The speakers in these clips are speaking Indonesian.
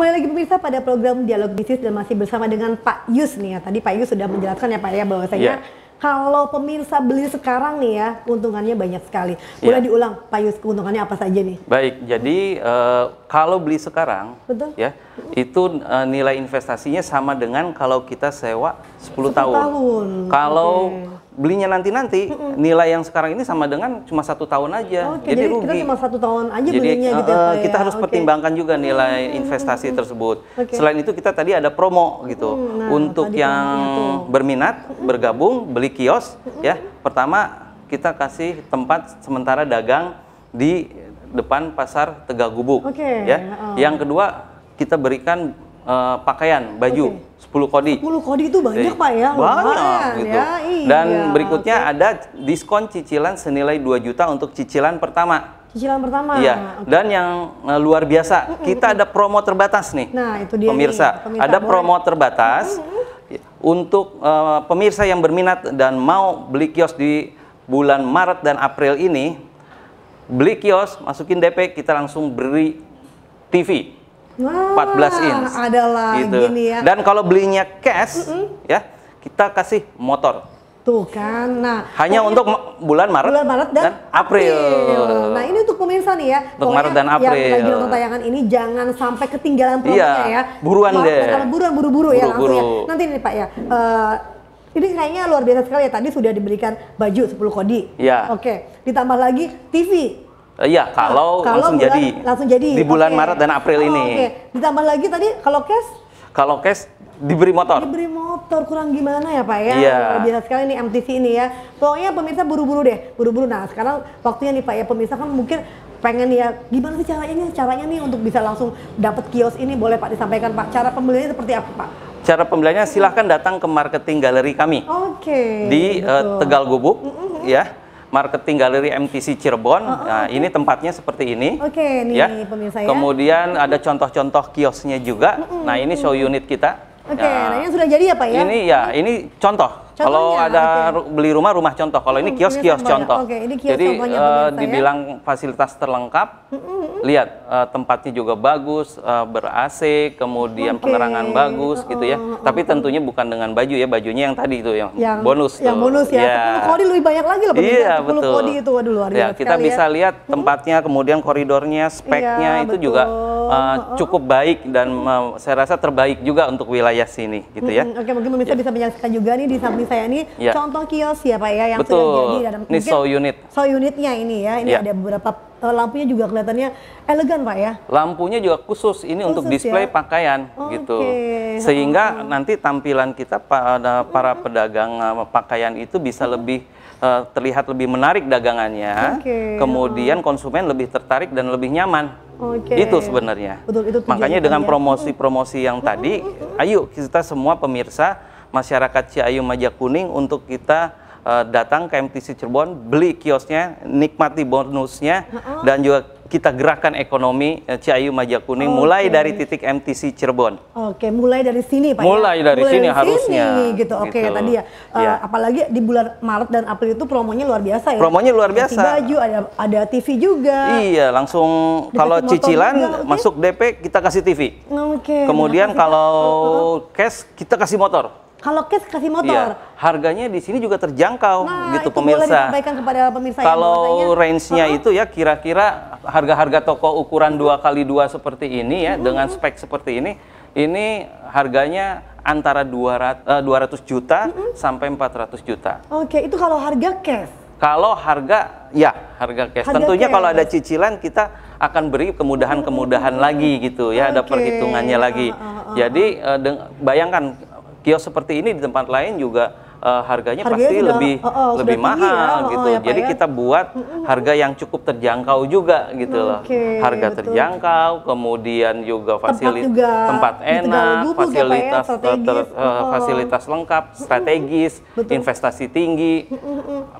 Kembali lagi pemirsa pada program Dialog Bisnis dan masih bersama dengan Pak Yus nih ya. Tadi Pak Yus sudah menjelaskan ya Pak ya bahwasanya yeah. kalau pemirsa beli sekarang nih ya keuntungannya banyak sekali. Iya. Boleh yeah. diulang Pak Yus keuntungannya apa saja nih? Baik, jadi uh, kalau beli sekarang Betul. ya itu uh, nilai investasinya sama dengan kalau kita sewa 10, tahun. tahun. Kalau okay belinya nanti-nanti nilai yang sekarang ini sama dengan cuma satu tahun aja. Okay, oh, jadi, jadi rugi. kita cuma satu tahun aja jadi, belinya eh, gitu ya. Eh, kita ya? harus okay. pertimbangkan juga nilai -hmm. investasi tersebut. Okay. Selain itu kita tadi ada promo gitu mm, nah, untuk yang berminat bergabung beli kios -hmm. ya. Pertama kita kasih tempat sementara dagang di depan pasar Tegak Gubuk okay. ya. Oh. Yang kedua kita berikan uh, pakaian, baju. Okay. 10 kodi. 10 kodi itu banyak Jadi, eh, Pak ya. Banyak lumayan, gitu. Ya, iya, Dan berikutnya okay. ada diskon cicilan senilai 2 juta untuk cicilan pertama. Cicilan pertama. Iya. Okay. Dan yang uh, luar biasa, mm -mm. kita ada promo terbatas nih. Nah, itu dia pemirsa. Nih, pemirsa ada boleh. promo terbatas mm -mm. untuk uh, pemirsa yang berminat dan mau beli kios di bulan Maret dan April ini. Beli kios, masukin DP, kita langsung beri TV empat 14 inch. Ada lagi gitu. nih ya. Dan kalau belinya cash mm -mm. ya, kita kasih motor. Tuh kan. Nah, hanya untuk bulan Maret, bulan Maret dan, dan April. April. Nah, ini untuk pemirsa nih ya. Untuk Maret dan April. Yang lagi nonton tayangan ini jangan sampai ketinggalan promonya iya, ya. buruan Maret, deh. Kalau buruan buru-buru ya langsung ya. Nanti nih Pak ya. Uh, ini kayaknya luar biasa sekali ya. Tadi sudah diberikan baju 10 kodi. Iya. Oke, ditambah lagi TV Eh, iya, ah, kalau, kalau langsung bulan, jadi. Langsung jadi. Di bulan okay. Maret dan April oh, ini. Oke. Okay. Ditambah lagi tadi kalau cash? Kalau cash diberi motor. Diberi motor kurang gimana ya Pak ya? Iya. Yeah. Biasa sekali nih MTV ini ya. Pokoknya pemirsa buru-buru deh, buru-buru. Nah sekarang waktunya nih Pak ya pemirsa kan mungkin pengen ya gimana sih caranya nih caranya nih untuk bisa langsung dapat kios ini boleh Pak disampaikan Pak cara pembeliannya seperti apa Pak? Cara pembeliannya silahkan datang ke marketing galeri kami. Oke. Okay, di uh, Tegal Gubuk mm -hmm. ya marketing galeri MTC Cirebon. Oh, oh, nah, okay. ini tempatnya seperti ini. Oke, okay, ini ya. pemirsa ya. Kemudian ada contoh-contoh kiosnya juga. Mm -hmm. Nah, ini show unit kita. Oke, okay, ya. nah, nah ini sudah jadi ya Pak ya? Ini ya, ini contoh Contohnya, kalau ada okay. beli rumah rumah contoh, kalau ini oh, kios kios contoh. Okay, ini kios Jadi uh, dibilang ya. fasilitas terlengkap, lihat uh, tempatnya juga bagus, uh, ber AC, kemudian okay. penerangan bagus gitu ya. Tapi tentunya bukan dengan baju ya, bajunya yang tadi itu yang, yang bonus. Yang tuh. bonus ya. Yeah. kodi lebih banyak lagi loh. Iya yeah, betul. kodi itu waduh luar ya, biasa. kita bisa ya. lihat tempatnya, kemudian koridornya, speknya yeah, itu betul. juga uh, cukup baik dan uh, saya rasa terbaik juga untuk wilayah sini gitu ya. Oke, mungkin pemirsa ya. bisa menyaksikan juga nih di samping saya ini yeah. contoh kios ya Pak ya yang Betul. sudah jadi dalam ini show unit. Show unitnya ini ya, ini yeah. ada beberapa uh, lampunya juga kelihatannya elegan Pak ya. Lampunya juga khusus ini khusus, untuk display ya? pakaian oh, gitu. Okay. Sehingga oh. nanti tampilan kita pada para pedagang uh, pakaian itu bisa oh. lebih terlihat lebih menarik dagangannya. Okay. Kemudian konsumen lebih tertarik dan lebih nyaman Okay. Itu sebenarnya. Betul, itu Makanya dengan promosi-promosi ya. yang tadi, ayo kita semua pemirsa masyarakat Ciayu Majakuning untuk kita uh, datang ke MTC Cirebon, beli kiosnya, nikmati bonusnya, uh -uh. dan juga kita gerakan ekonomi eh, Ciayu Majakuning okay. mulai dari titik MTC Cirebon. Oke, okay, mulai dari sini Pak. Ya? Mulai ya? dari mulai sini dari harusnya. Sini, gitu. Oke, okay, gitu. tadi ya, ya. Uh, apalagi di bulan Maret dan April itu promonya luar biasa ya. Promonya luar biasa. Ada baju, ada ada TV juga. Iya, langsung kalau cicilan juga, okay. masuk DP kita kasih TV. Oke. Okay, Kemudian kalau cash kita kasih motor. Kalau cash kasih motor. Ya, Harganya di sini juga terjangkau nah, gitu itu pemirsa. pemirsa Kalau range-nya oh. itu ya kira-kira harga-harga toko ukuran dua kali dua seperti ini ya hmm. dengan spek seperti ini ini harganya antara dua uh, eh, 200 juta sampai -hmm. sampai 400 juta. Oke, itu kalau harga cash. Kalau harga ya, harga cash. Harga Tentunya cash. kalau ada cicilan kita akan beri kemudahan-kemudahan hmm. lagi gitu ya, okay. ada perhitungannya lagi. Uh, uh, Jadi uh, bayangkan kios seperti ini di tempat lain juga uh, harganya, harganya pasti sudah, lebih oh, oh, lebih mahal ya, gitu. Oh, ya, Jadi ya? kita buat harga yang cukup terjangkau juga gitu okay, nah, loh. Harga betul. terjangkau, kemudian juga fasilitas tempat, juga, tempat enak, juga, ya, fasilitas ya, ya, ter, uh, fasilitas lengkap, strategis, betul. investasi tinggi,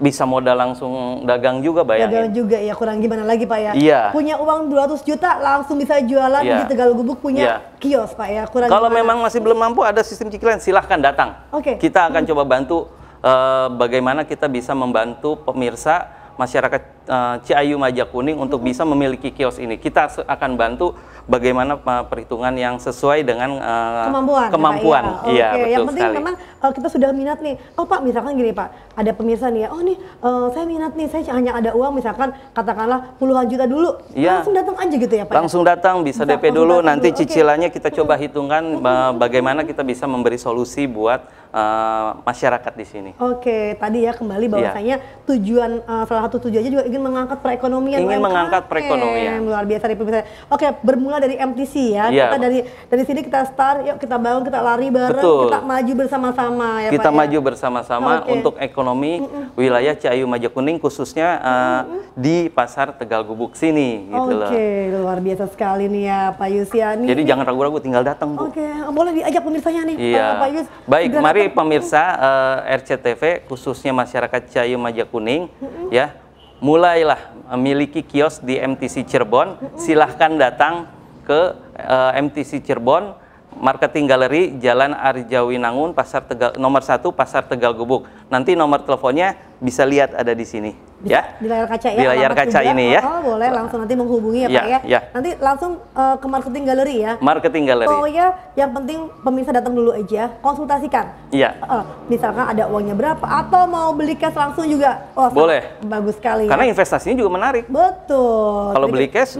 bisa modal langsung dagang juga bayangin. Dagang juga ya kurang gimana lagi Pak ya. Iya. Punya uang 200 juta langsung bisa jualan yeah. di Tegal Gubuk punya yeah. kios Pak ya. Kurang Kalau memang masih belum mampu ada sistem cicilan silahkan datang. Oke. Okay. Kita akan coba bantu membantu uh, bagaimana kita bisa membantu pemirsa masyarakat Eh, Ciayu Maja Kuning untuk mm-hmm. bisa memiliki kios ini. Kita akan bantu bagaimana eh, perhitungan yang sesuai dengan uh, kemampuan. Kemampuan, ya, ya. iya, okay. betul Yang penting sekali. memang uh, kita sudah minat nih. Oh Pak, misalkan gini Pak, ada pemirsa nih ya. Oh nih, uh, saya minat nih. Saya hanya ada uang misalkan katakanlah puluhan juta dulu. Ya. Langsung datang aja gitu ya Pak. Ya? Langsung datang, bisa, DP dulu. Nanti dulu. cicilannya okay. kita mm-hmm. coba hitungkan mm-hmm. bagaimana kita bisa memberi solusi buat uh, masyarakat di sini. Oke, okay. tadi ya kembali iya. bahwasanya yeah. tujuan uh, salah satu tujuannya juga ingin mengangkat perekonomian ingin UMKM. mengangkat perekonomian luar biasa pemirsa. Oke bermula dari MTC ya yeah. kita dari dari sini kita start yuk kita bangun kita lari bareng Betul. kita maju bersama-sama ya kita Pak, ya. maju ya? bersama-sama okay. untuk ekonomi mm -mm. wilayah Ciayu Majakuning khususnya uh, mm -mm. di pasar Tegal Gubuk sini gitu okay. Oke luar biasa sekali nih ya Pak Yusiani. Jadi jangan ragu-ragu tinggal datang Bu. Oke okay. boleh diajak pemirsanya nih iya. Yeah. Pak Yus. Baik mari pemirsa uh, eh, RCTV khususnya masyarakat Cayu Majakuning mm -mm. ya mulailah memiliki kios di MTC Cirebon. Silahkan datang ke uh, eh, MTC Cirebon Marketing Gallery Jalan Arjawi Nangun Pasar Tegal nomor 1 Pasar Tegal Gubuk. Nanti nomor teleponnya bisa lihat ada di sini di, ya. Di layar kaca ya. Di layar kaca juga. ini ya. Oh, boleh langsung nanti menghubungi ya, ya Pak ya. ya. Nanti langsung uh, ke Marketing Gallery ya. Marketing Gallery. Oh ya, yang penting pemirsa datang dulu aja, konsultasikan. Iya. Uh, misalkan ada uangnya berapa atau mau beli cash langsung juga. Oh, boleh. Bagus sekali. Ya. Karena ya. investasinya juga menarik. Betul. Kalau beli cash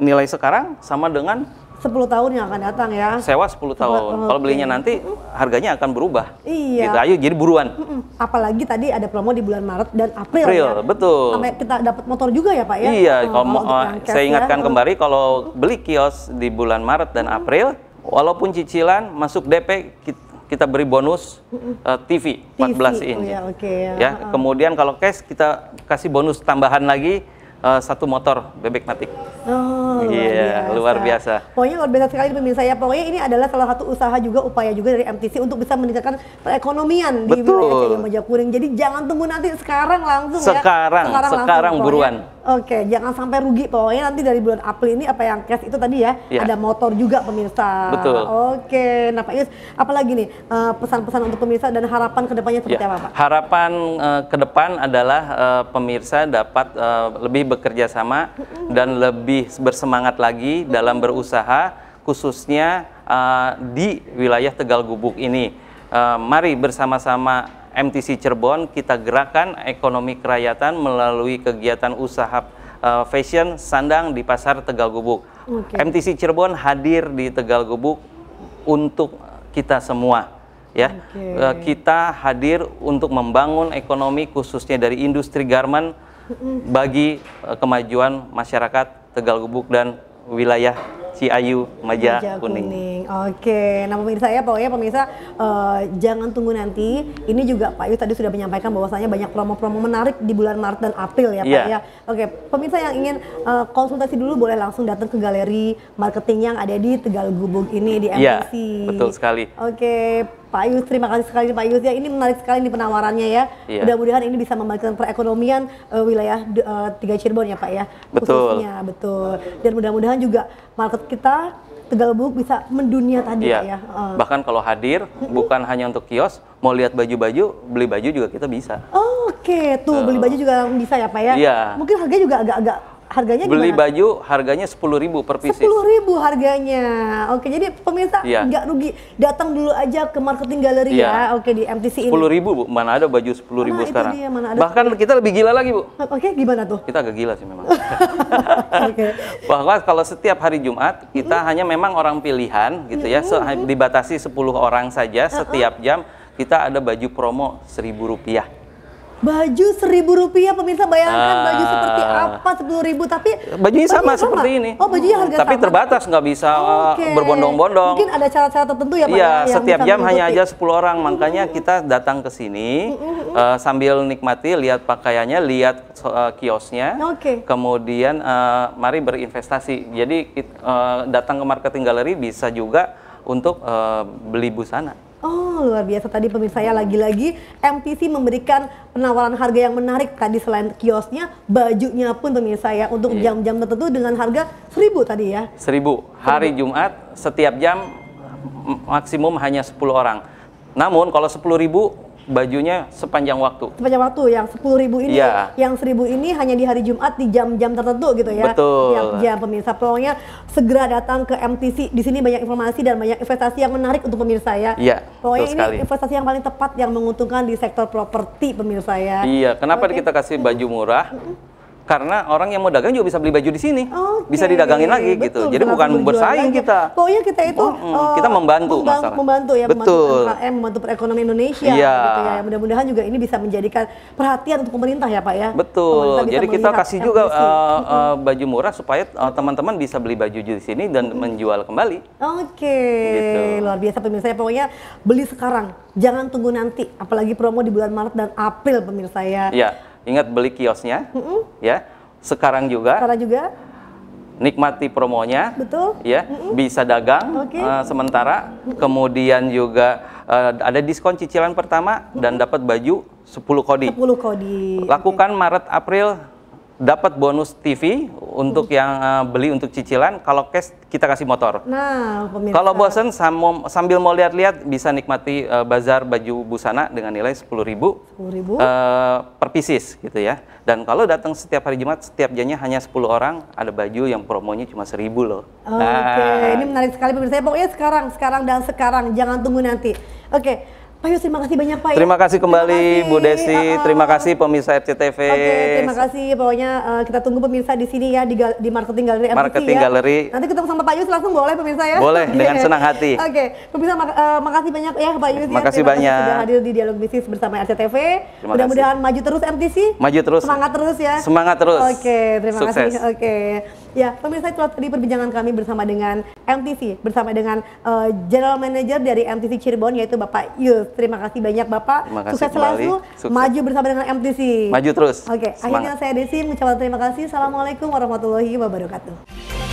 nilai sekarang sama dengan 10 tahun yang akan datang ya. Sewa 10 tahun. Okay. Kalau belinya nanti harganya akan berubah. Iya. Gitu. Ayo jadi buruan. Mm -mm. Apalagi tadi ada promo di bulan Maret dan April. April, ya. betul. Sampai kita dapat motor juga ya, Pak ya. Iya, oh, kalau, uh, saya ingatkan ya. kembali kalau beli kios di bulan Maret dan mm -hmm. April, walaupun cicilan masuk DP kita, kita beri bonus uh, TV, TV 14 inch. Oh ya, okay, ya. ya, uh. kemudian kalau cash kita kasih bonus tambahan lagi uh, satu motor bebek matik. Oh. Iya, luar yeah, biasa. luar biasa. Pokoknya luar biasa sekali pemirsa ya. Pokoknya ini adalah salah satu usaha juga upaya juga dari MTC untuk bisa meningkatkan perekonomian di wilayah Jaya Mojakuring. Jadi jangan tunggu nanti sekarang langsung sekarang, ya. Sekarang, sekarang buruan. Oke, jangan sampai rugi pokoknya nanti dari bulan April ini apa yang cash itu tadi ya, ya. ada motor juga pemirsa. Betul. Oke, nah Pak Yus, apalagi nih eh, pesan-pesan untuk pemirsa dan harapan kedepannya seperti ya. apa Pak? Harapan uh, ke depan adalah uh, pemirsa dapat uh, lebih bekerja sama dan lebih bersemangat semangat lagi dalam berusaha khususnya uh, di wilayah Tegal Gubuk ini. Uh, mari bersama-sama MTC Cirebon kita gerakan ekonomi kerakyatan melalui kegiatan usaha uh, fashion sandang di pasar Tegal Gubuk. Okay. MTC Cirebon hadir di Tegal Gubuk untuk kita semua ya. Okay. kita hadir untuk membangun ekonomi khususnya dari industri garment bagi kemajuan masyarakat Tegal Gubuk dan wilayah Ciayu Maja, Maja Kuning. Kuning. Oke, nah pemirsa ya pokoknya pemirsa uh, jangan tunggu nanti. Ini juga Pak Yu tadi sudah menyampaikan bahwasanya banyak promo-promo menarik di bulan Maret dan April ya Pak yeah. ya. Oke, pemirsa yang ingin uh, konsultasi dulu boleh langsung datang ke galeri marketing yang ada di Tegal Gubuk ini di MPC. yeah, betul sekali. Oke, Pak Yus, terima kasih sekali Pak Yus ya. Ini menarik sekali di penawarannya ya. Iya. Mudah-mudahan ini bisa membangkitkan perekonomian uh, wilayah uh, Tiga Cirebon ya Pak ya. Betul. Khususnya, betul. Dan mudah-mudahan juga market kita Tegal Buk bisa mendunia tadi iya. ya. Uh. Bahkan kalau hadir bukan hanya untuk kios, mau lihat baju-baju, beli baju juga kita bisa. Oke, okay. tuh, uh. beli baju juga bisa ya Pak ya. Iya. Mungkin harganya juga agak-agak harganya beli gimana? baju harganya sepuluh ribu per pieces. Sepuluh ribu harganya. Oke, jadi pemirsa nggak iya. nggak rugi. Datang dulu aja ke marketing galeri iya. ya. Oke di MTC ini. Sepuluh ribu bu, mana ada baju sepuluh ribu sekarang? Dia, mana ada Bahkan sepuluh. kita lebih gila lagi bu. Oke, gimana tuh? Kita agak gila sih memang. Oke. Bahwa kalau setiap hari Jumat kita mm. hanya memang orang pilihan gitu mm. ya, so, dibatasi sepuluh orang saja setiap uh-uh. jam kita ada baju promo seribu rupiah. Baju seribu rupiah, pemirsa bayangkan ah. baju seperti apa sepuluh ribu, tapi bajunya sama, sama seperti ini. Oh bajunya harga tapi sama. terbatas nggak bisa ah, okay. berbondong-bondong. Mungkin ada cara-cara tertentu ya Pak. Iya, ya, setiap jam mengikuti. hanya aja sepuluh orang, makanya kita datang ke sini uh, sambil nikmati, lihat pakaiannya, lihat uh, kiosnya, okay. kemudian uh, mari berinvestasi. Jadi uh, datang ke marketing galeri bisa juga untuk uh, beli busana luar biasa tadi pemirsa ya lagi-lagi MPC memberikan penawaran harga yang menarik tadi selain kiosnya bajunya pun pemirsa ya untuk iya. jam-jam tertentu dengan harga seribu tadi ya seribu hari seribu. Jumat setiap jam maksimum hanya 10 orang namun kalau sepuluh ribu bajunya sepanjang waktu. Sepanjang waktu yang 10 ribu ini, ya. yang 1000 ini hanya di hari Jumat di jam-jam tertentu gitu ya. Betul. yang jam iya, pemirsa. Pokoknya segera datang ke MTC. Di sini banyak informasi dan banyak investasi yang menarik untuk pemirsa ya. Iya. Pokoknya ini sekali. investasi yang paling tepat yang menguntungkan di sektor properti pemirsa ya. Iya, kenapa okay. kita kasih baju murah? Mm -hmm karena orang yang mau dagang juga bisa beli baju di sini, okay. bisa didagangin lagi gitu. betul, gitu. Jadi bukan bersaing lagi. kita. Pokoknya kita itu oh, uh, kita membantu membang, masalah. Membantu ya, betul. membantu UMKM, membantu perekonomian Indonesia Iya. gitu ya. Mudah-mudahan juga ini bisa menjadikan perhatian untuk pemerintah ya, Pak ya. Betul. Jadi kita kasih MPC. juga uh, uh, baju murah supaya teman-teman uh, bisa beli baju di sini dan -hmm. menjual kembali. Oke. Okay. Gitu. Luar biasa pemirsa. ya. Pokoknya beli sekarang, jangan tunggu nanti. Apalagi promo di bulan Maret dan April pemirsa ya. Yeah Ingat beli kiosnya, mm -mm. ya. Sekarang juga. Sekarang juga. Nikmati promonya, betul. Ya, mm -mm. bisa dagang okay. uh, eh, sementara. Mm -mm. Kemudian juga uh, ada diskon cicilan pertama dan dapat baju 10 kodi. 10 kodi. Lakukan okay. Maret April dapat bonus TV untuk hmm. yang uh, beli untuk cicilan kalau cash kita kasih motor. Nah, pemirsa. Kalau bosan sambil mau lihat-lihat bisa nikmati uh, bazar baju busana dengan nilai 10.000 ribu, Uh, per pieces gitu ya. Dan kalau datang setiap hari Jumat setiap jamnya hanya 10 orang, ada baju yang promonya cuma 1000 loh. Oke, okay. Nah. ini menarik sekali pemirsa. Ya, pokoknya sekarang, sekarang dan sekarang jangan tunggu nanti. Oke. Okay. Pak Yus, terima kasih banyak Pak. Ya. Terima kasih kembali terima kasih. Bu Desi, uh, uh. terima kasih pemirsa FCTV. Oke, okay, terima kasih. Pokoknya uh, kita tunggu pemirsa di sini ya di, di marketing Gallery MPC Marketing ya. galeri. Nanti ketemu sama Pak Yus langsung boleh pemirsa ya? Boleh, dengan senang hati. Oke, okay. pemirsa mak uh, eh, makasih banyak ya Pak Yus. Ya. Makasih ya. banyak. Kasih sudah hadir di Dialog Bisnis bersama RCTV. Mudah-mudahan maju terus MTC. Maju terus. Semangat terus ya. Semangat terus. Oke, okay, terima Sukses. kasih. Oke. Okay. Ya, pemirsa itu tadi perbincangan kami bersama dengan MTC, bersama dengan uh, General Manager dari MTC Cirebon yaitu Bapak Yus. Terima kasih banyak Bapak. kasih Sukses selalu, Sukses. maju bersama dengan MTC. Maju terus. Oke, okay. akhirnya saya Desi mengucapkan terima kasih. Assalamualaikum warahmatullahi wabarakatuh.